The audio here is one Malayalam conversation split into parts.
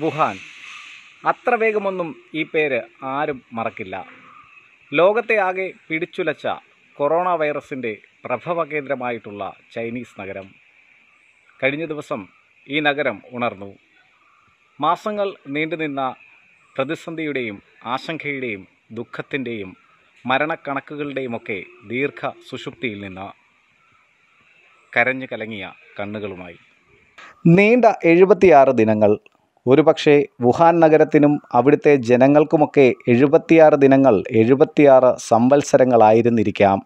വുഹാൻ അത്ര വേഗമൊന്നും ഈ പേര് ആരും മറക്കില്ല ലോകത്തെ ആകെ പിടിച്ചുലച്ച കൊറോണ വൈറസിൻ്റെ പ്രഭവ കേന്ദ്രമായിട്ടുള്ള ചൈനീസ് നഗരം കഴിഞ്ഞ ദിവസം ഈ നഗരം ഉണർന്നു മാസങ്ങൾ നീണ്ടുനിന്ന പ്രതിസന്ധിയുടെയും ആശങ്കയുടെയും ദുഃഖത്തിൻ്റെയും മരണക്കണക്കുകളുടെയുമൊക്കെ ദീർഘ സുഷുപ്തിയിൽ നിന്ന് കരഞ്ഞു കലങ്ങിയ കണ്ണുകളുമായി നീണ്ട എഴുപത്തിയാറ് ദിനങ്ങൾ ഒരുപക്ഷേ വുഹാൻ നഗരത്തിനും അവിടുത്തെ ജനങ്ങൾക്കുമൊക്കെ എഴുപത്തിയാറ് ദിനങ്ങൾ എഴുപത്തിയാറ് സംവത്സരങ്ങളായിരുന്നിരിക്കാം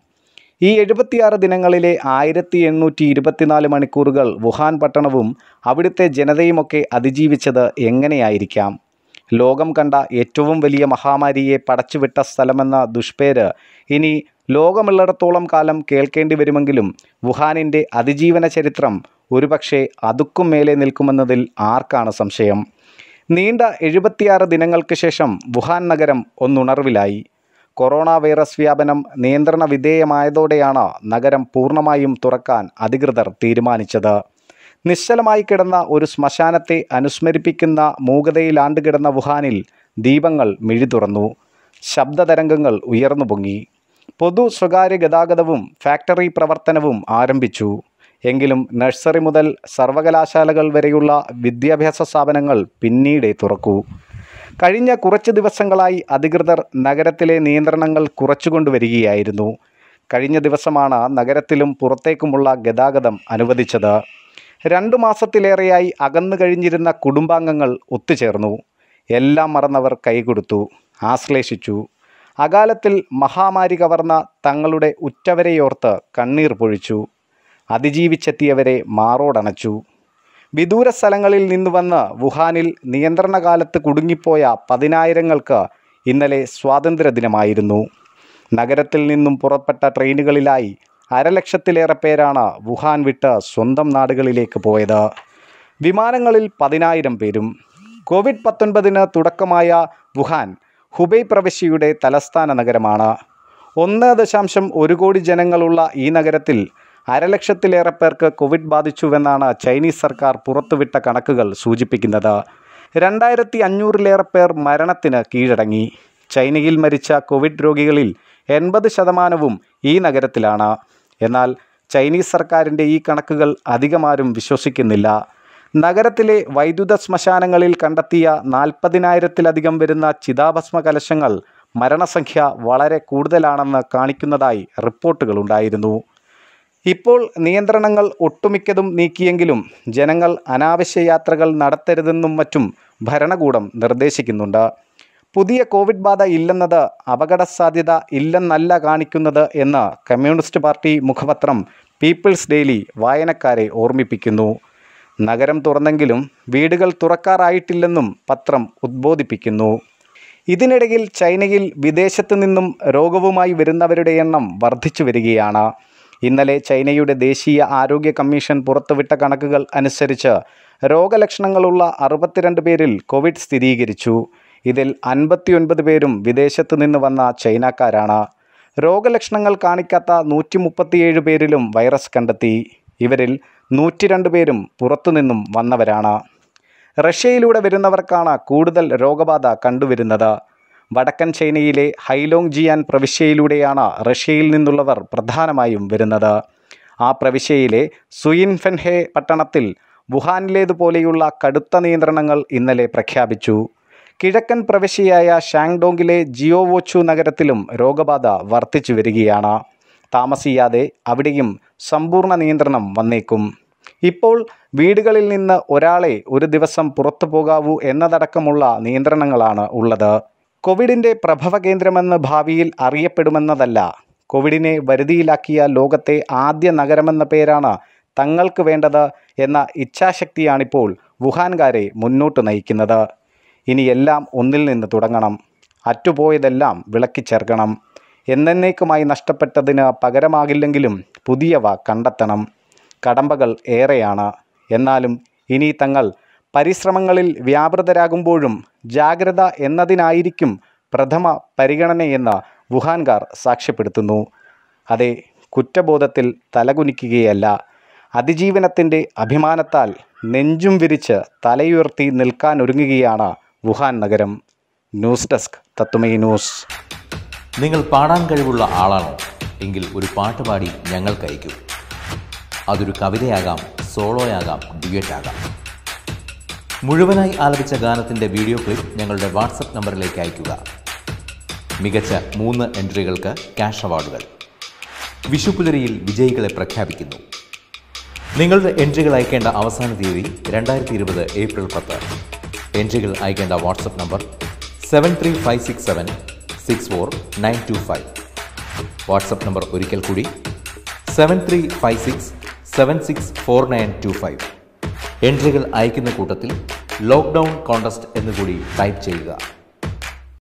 ഈ എഴുപത്തിയാറ് ദിനങ്ങളിലെ ആയിരത്തി എണ്ണൂറ്റി ഇരുപത്തിനാല് മണിക്കൂറുകൾ വുഹാൻ പട്ടണവും അവിടുത്തെ ജനതയുമൊക്കെ അതിജീവിച്ചത് എങ്ങനെയായിരിക്കാം ലോകം കണ്ട ഏറ്റവും വലിയ മഹാമാരിയെ പടച്ചുവിട്ട സ്ഥലമെന്ന ദുഷ്പേര് ഇനി ലോകമുള്ളിടത്തോളം കാലം കേൾക്കേണ്ടി വരുമെങ്കിലും വുഹാനിൻ്റെ അതിജീവന ചരിത്രം ഒരുപക്ഷെ അതുക്കും മേലെ നിൽക്കുമെന്നതിൽ ആർക്കാണ് സംശയം നീണ്ട എഴുപത്തിയാറ് ദിനങ്ങൾക്ക് ശേഷം വുഹാൻ നഗരം ഒന്നുണർവിലായി കൊറോണ വൈറസ് വ്യാപനം നിയന്ത്രണ വിധേയമായതോടെയാണ് നഗരം പൂർണ്ണമായും തുറക്കാൻ അധികൃതർ തീരുമാനിച്ചത് നിശ്ചലമായി കിടന്ന ഒരു ശ്മശാനത്തെ അനുസ്മരിപ്പിക്കുന്ന മൂകതയിലാണ്ട് കിടന്ന വുഹാനിൽ ദീപങ്ങൾ മിഴി തുറന്നു ശബ്ദതരംഗങ്ങൾ ഉയർന്നു പൊങ്ങി പൊതു സ്വകാര്യ ഗതാഗതവും ഫാക്ടറി പ്രവർത്തനവും ആരംഭിച്ചു എങ്കിലും നഴ്സറി മുതൽ സർവകലാശാലകൾ വരെയുള്ള വിദ്യാഭ്യാസ സ്ഥാപനങ്ങൾ പിന്നീടേ തുറക്കൂ കഴിഞ്ഞ കുറച്ച് ദിവസങ്ങളായി അധികൃതർ നഗരത്തിലെ നിയന്ത്രണങ്ങൾ കുറച്ചുകൊണ്ടുവരികയായിരുന്നു കഴിഞ്ഞ ദിവസമാണ് നഗരത്തിലും പുറത്തേക്കുമുള്ള ഗതാഗതം അനുവദിച്ചത് രണ്ടു മാസത്തിലേറെയായി അകന്നു കഴിഞ്ഞിരുന്ന കുടുംബാംഗങ്ങൾ ഒത്തുചേർന്നു എല്ലാം മറന്നവർ കൈകൊടുത്തു ആശ്ലേഷിച്ചു അകാലത്തിൽ മഹാമാരി കവർന്ന തങ്ങളുടെ ഉറ്റവരെയോർത്ത് കണ്ണീർ പൊഴിച്ചു അതിജീവിച്ചെത്തിയവരെ മാറോടണച്ചു വിദൂര സ്ഥലങ്ങളിൽ നിന്ന് വന്ന് വുഹാനിൽ നിയന്ത്രണ കുടുങ്ങിപ്പോയ പതിനായിരങ്ങൾക്ക് ഇന്നലെ സ്വാതന്ത്ര്യദിനമായിരുന്നു നഗരത്തിൽ നിന്നും പുറപ്പെട്ട ട്രെയിനുകളിലായി അരലക്ഷത്തിലേറെ പേരാണ് വുഹാൻ വിട്ട് സ്വന്തം നാടുകളിലേക്ക് പോയത് വിമാനങ്ങളിൽ പതിനായിരം പേരും കോവിഡ് പത്തൊൻപതിന് തുടക്കമായ വുഹാൻ ഹുബൈ പ്രവിശ്യയുടെ തലസ്ഥാന നഗരമാണ് ഒന്ന് ദശാംശം ഒരു കോടി ജനങ്ങളുള്ള ഈ നഗരത്തിൽ അരലക്ഷത്തിലേറെ പേർക്ക് കോവിഡ് ബാധിച്ചുവെന്നാണ് ചൈനീസ് സർക്കാർ പുറത്തുവിട്ട കണക്കുകൾ സൂചിപ്പിക്കുന്നത് രണ്ടായിരത്തി അഞ്ഞൂറിലേറെ പേർ മരണത്തിന് കീഴടങ്ങി ചൈനയിൽ മരിച്ച കോവിഡ് രോഗികളിൽ എൺപത് ശതമാനവും ഈ നഗരത്തിലാണ് എന്നാൽ ചൈനീസ് സർക്കാരിൻ്റെ ഈ കണക്കുകൾ അധികമാരും വിശ്വസിക്കുന്നില്ല നഗരത്തിലെ വൈദ്യുത ശ്മശാനങ്ങളിൽ കണ്ടെത്തിയ നാൽപ്പതിനായിരത്തിലധികം വരുന്ന ചിതാഭസ്മ കലശങ്ങൾ മരണസംഖ്യ വളരെ കൂടുതലാണെന്ന് കാണിക്കുന്നതായി റിപ്പോർട്ടുകളുണ്ടായിരുന്നു ഇപ്പോൾ നിയന്ത്രണങ്ങൾ ഒട്ടുമിക്കതും നീക്കിയെങ്കിലും ജനങ്ങൾ അനാവശ്യ യാത്രകൾ നടത്തരുതെന്നും മറ്റും ഭരണകൂടം നിർദ്ദേശിക്കുന്നുണ്ട് പുതിയ കോവിഡ് ബാധ ഇല്ലെന്നത് അപകട സാധ്യത ഇല്ലെന്നല്ല കാണിക്കുന്നത് എന്ന് കമ്മ്യൂണിസ്റ്റ് പാർട്ടി മുഖപത്രം പീപ്പിൾസ് ഡെയിലി വായനക്കാരെ ഓർമ്മിപ്പിക്കുന്നു നഗരം തുറന്നെങ്കിലും വീടുകൾ തുറക്കാറായിട്ടില്ലെന്നും പത്രം ഉദ്ബോധിപ്പിക്കുന്നു ഇതിനിടയിൽ ചൈനയിൽ വിദേശത്ത് നിന്നും രോഗവുമായി വരുന്നവരുടെ എണ്ണം വർദ്ധിച്ചു വരികയാണ് ഇന്നലെ ചൈനയുടെ ദേശീയ ആരോഗ്യ കമ്മീഷൻ പുറത്തുവിട്ട കണക്കുകൾ അനുസരിച്ച് രോഗലക്ഷണങ്ങളുള്ള അറുപത്തിരണ്ട് പേരിൽ കോവിഡ് സ്ഥിരീകരിച്ചു ഇതിൽ അൻപത്തിയൊൻപത് പേരും വിദേശത്ത് നിന്ന് വന്ന ചൈനക്കാരാണ് രോഗലക്ഷണങ്ങൾ കാണിക്കാത്ത നൂറ്റി മുപ്പത്തിയേഴ് പേരിലും വൈറസ് കണ്ടെത്തി ഇവരിൽ നൂറ്റി രണ്ട് പേരും പുറത്തുനിന്നും വന്നവരാണ് റഷ്യയിലൂടെ വരുന്നവർക്കാണ് കൂടുതൽ രോഗബാധ കണ്ടുവരുന്നത് വടക്കൻ ചൈനയിലെ ഹൈലോങ് ജിയാൻ പ്രവിശ്യയിലൂടെയാണ് റഷ്യയിൽ നിന്നുള്ളവർ പ്രധാനമായും വരുന്നത് ആ പ്രവിശ്യയിലെ സുയിൻഫെൻഹെ പട്ടണത്തിൽ വുഹാനിലേതുപോലെയുള്ള കടുത്ത നിയന്ത്രണങ്ങൾ ഇന്നലെ പ്രഖ്യാപിച്ചു കിഴക്കൻ പ്രവിശ്യയായ ഷാങ്ഡോങ്ങിലെ ജിയോവോച്ചു നഗരത്തിലും രോഗബാധ വർദ്ധിച്ചു വരികയാണ് താമസിയാതെ അവിടെയും സമ്പൂർണ്ണ നിയന്ത്രണം വന്നേക്കും ഇപ്പോൾ വീടുകളിൽ നിന്ന് ഒരാളെ ഒരു ദിവസം പുറത്തു പോകാവൂ എന്നതടക്കമുള്ള നിയന്ത്രണങ്ങളാണ് ഉള്ളത് കോവിഡിൻ്റെ പ്രഭവ കേന്ദ്രമെന്ന് ഭാവിയിൽ അറിയപ്പെടുമെന്നതല്ല കോവിഡിനെ വരുതിയിലാക്കിയ ലോകത്തെ ആദ്യ നഗരമെന്ന പേരാണ് തങ്ങൾക്ക് വേണ്ടത് എന്ന ഇച്ഛാശക്തിയാണിപ്പോൾ വുഹാൻകാരെ മുന്നോട്ട് നയിക്കുന്നത് ഇനിയെല്ലാം ഒന്നിൽ നിന്ന് തുടങ്ങണം അറ്റുപോയതെല്ലാം വിളക്കിച്ചേർക്കണം എന്നേക്കുമായി നഷ്ടപ്പെട്ടതിന് പകരമാകില്ലെങ്കിലും പുതിയവ കണ്ടെത്തണം കടമ്പകൾ ഏറെയാണ് എന്നാലും ഇനി തങ്ങൾ പരിശ്രമങ്ങളിൽ വ്യാപൃതരാകുമ്പോഴും ജാഗ്രത എന്നതിനായിരിക്കും പ്രഥമ പരിഗണനയെന്ന് വുഹാൻകാർ സാക്ഷ്യപ്പെടുത്തുന്നു അതേ കുറ്റബോധത്തിൽ തലകുനിക്കുകയല്ല അതിജീവനത്തിൻ്റെ അഭിമാനത്താൽ നെഞ്ചും വിരിച്ച് തലയുയർത്തി നിൽക്കാനൊരുങ്ങുകയാണ് വുഹാൻ നഗരം ന്യൂസ് ഡെസ്ക് തത്വമേ ന്യൂസ് നിങ്ങൾ പാടാൻ കഴിവുള്ള ആളാണോ എങ്കിൽ ഒരു പാട്ട് പാടി ഞങ്ങൾക്ക് അയക്കൂ അതൊരു കവിതയാകാം സോളോയാകാം ആകാം മുഴുവനായി ആലപിച്ച ഗാനത്തിൻ്റെ വീഡിയോ ക്ലിപ്പ് ഞങ്ങളുടെ വാട്സപ്പ് നമ്പറിലേക്ക് അയയ്ക്കുക മികച്ച മൂന്ന് എൻട്രികൾക്ക് ക്യാഷ് അവാർഡുകൾ വിഷുപുലരിയിൽ വിജയികളെ പ്രഖ്യാപിക്കുന്നു നിങ്ങളുടെ എൻട്രികൾ അയക്കേണ്ട അവസാന തീയതി രണ്ടായിരത്തി ഇരുപത് ഏപ്രിൽ പത്ത് എൻട്രികൾ അയക്കേണ്ട WhatsApp number seven three five six seven six four nine two five WhatsApp number ഒരിക്കൽ കൂടി seven three five six seven six four nine two five എൻട്രികൾ അയക്കുന്ന കൂട്ടത്തിൽ ലോക്ക്ഡൗൺ കോണ്ടസ്റ്റ് എന്നുകൂടി ടൈപ്പ് ചെയ്യുക